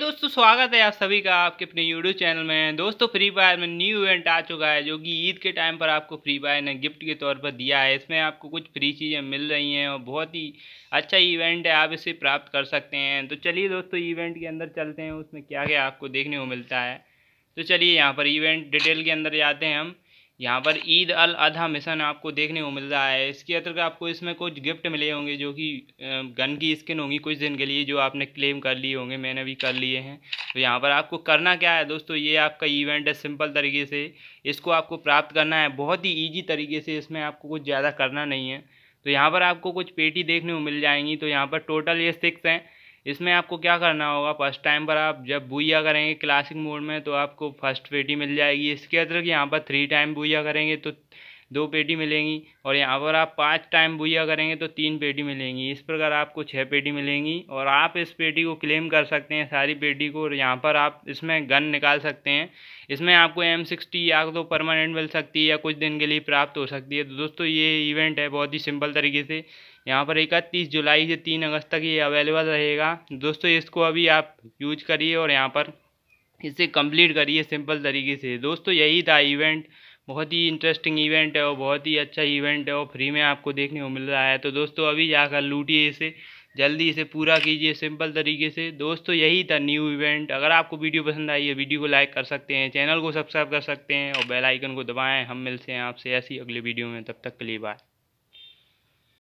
दोस्तों स्वागत है आप सभी का आपके अपने यूट्यूब चैनल में दोस्तों फ्री फायर में न्यू इवेंट आ चुका है जो कि ईद के टाइम पर आपको फ्री फायर ने गिफ्ट के तौर पर दिया है इसमें आपको कुछ फ्री चीज़ें मिल रही हैं और बहुत ही अच्छा इवेंट है आप इसे प्राप्त कर सकते हैं तो चलिए दोस्तों इवेंट के अंदर चलते हैं उसमें क्या क्या आपको देखने को मिलता है तो चलिए यहाँ पर इवेंट डिटेल के अंदर जाते हैं हम यहाँ पर ईद अल अधा मिशन आपको देखने को मिल रहा है इसके अतिरिक्त आपको इसमें कुछ गिफ्ट मिले होंगे जो कि गन की स्किन होंगी कुछ दिन के लिए जो आपने क्लेम कर लिए होंगे मैंने भी कर लिए हैं तो यहाँ पर आपको करना क्या है दोस्तों ये आपका इवेंट है सिंपल तरीके से इसको आपको प्राप्त करना है बहुत ही ईजी तरीके से इसमें आपको कुछ ज़्यादा करना नहीं है तो यहाँ पर आपको कुछ पेटी देखने को मिल जाएंगी तो यहाँ पर टोटल ये सिक्स हैं इसमें आपको क्या करना होगा फर्स्ट टाइम पर आप जब बुइया करेंगे क्लासिक मोड में तो आपको फर्स्ट पेटी मिल जाएगी इसके अतिरिक्त यहाँ पर थ्री टाइम बुइया करेंगे तो दो पेटी मिलेंगी और यहाँ पर आप पाँच टाइम बुया करेंगे तो तीन पेटी मिलेंगी इस प्रकार आपको छः पेटी मिलेंगी और आप इस पेटी को क्लेम कर सकते हैं सारी पेटी को और यहाँ पर आप इसमें गन निकाल सकते हैं इसमें आपको एम सिक्सटी या तो परमानेंट मिल सकती है या कुछ दिन के लिए प्राप्त हो सकती है तो दोस्तों ये इवेंट है बहुत ही सिंपल तरीके से यहाँ पर इकतीस जुलाई से तीन अगस्त तक ये अवेलेबल रहेगा दोस्तों इसको अभी आप यूज करिए और यहाँ पर इसे कंप्लीट करिए सिंपल तरीके से दोस्तों यही था इवेंट बहुत ही इंटरेस्टिंग इवेंट है और बहुत ही अच्छा इवेंट है और फ्री में आपको देखने को मिल रहा है तो दोस्तों अभी जाकर लूटिए इसे जल्दी इसे पूरा कीजिए सिंपल तरीके से दोस्तों यही था न्यू इवेंट अगर आपको वीडियो पसंद आई है वीडियो को लाइक कर सकते हैं चैनल को सब्सक्राइब कर सकते हैं और बेल आइकन को दबाएं हम मिलते हैं आपसे ऐसी अगले वीडियो में तब तक के लिए बाय